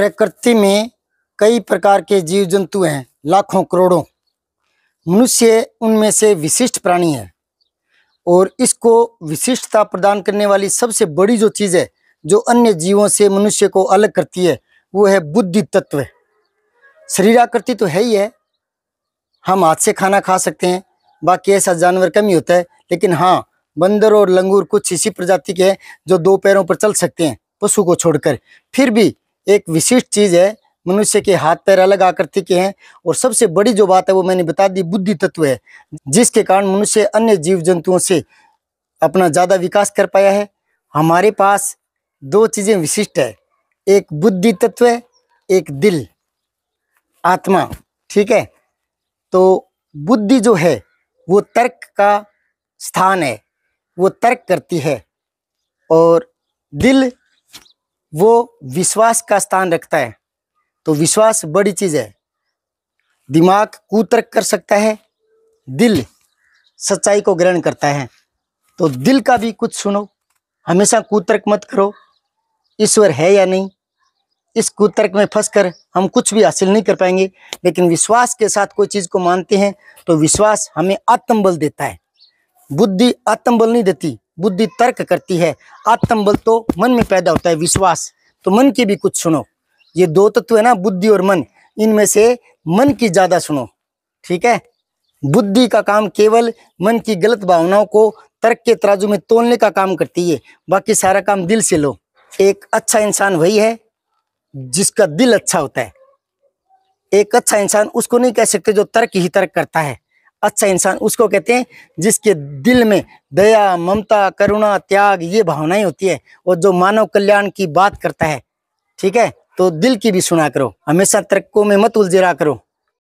प्रकृति में कई प्रकार के जीव जंतु हैं लाखों करोड़ों मनुष्य उनमें से विशिष्ट प्राणी है और इसको विशिष्टता प्रदान करने वाली सबसे बड़ी जो चीज़ है जो अन्य जीवों से मनुष्य को अलग करती है वो है बुद्धि तत्व शरीराकृति तो है ही है हम हाथ से खाना खा सकते हैं बाकी ऐसा जानवर कम ही होता है लेकिन हाँ बंदर और लंगूर कुछ इसी प्रजाति के हैं जो दो पैरों पर चल सकते हैं पशु को छोड़कर फिर भी एक विशिष्ट चीज़ है मनुष्य के हाथ पैर अलग आकृति के हैं और सबसे बड़ी जो बात है वो मैंने बता दी बुद्धि तत्व है जिसके कारण मनुष्य अन्य जीव जंतुओं से अपना ज़्यादा विकास कर पाया है हमारे पास दो चीज़ें विशिष्ट है एक बुद्धि तत्व है एक दिल आत्मा ठीक है तो बुद्धि जो है वो तर्क का स्थान है वो तर्क करती है और दिल वो विश्वास का स्थान रखता है तो विश्वास बड़ी चीज़ है दिमाग कुतर्क कर सकता है दिल सच्चाई को ग्रहण करता है तो दिल का भी कुछ सुनो हमेशा कुतर्क मत करो ईश्वर है या नहीं इस कुतर्क में फंसकर हम कुछ भी हासिल नहीं कर पाएंगे लेकिन विश्वास के साथ कोई चीज़ को मानते हैं तो विश्वास हमें आत्मबल देता है बुद्धि आत्मबल नहीं देती बुद्धि तर्क करती है आत्मबल तो मन में पैदा होता है विश्वास तो मन की भी कुछ सुनो ये दो तत्व है ना बुद्धि और मन इनमें से मन की ज़्यादा सुनो ठीक है बुद्धि का काम केवल मन की गलत भावनाओं को तर्क के तराजू में तोलने का काम करती है बाकी सारा काम दिल से लो एक अच्छा इंसान वही है जिसका दिल अच्छा होता है एक अच्छा इंसान उसको नहीं कह सकते जो तर्क ही तर्क करता है अच्छा इंसान उसको कहते हैं जिसके दिल में दया ममता करुणा त्याग ये भावनाएं होती है और जो मानव कल्याण की बात करता है ठीक है तो दिल की भी सुना करो हमेशा तर्कों में मत उलझेरा करो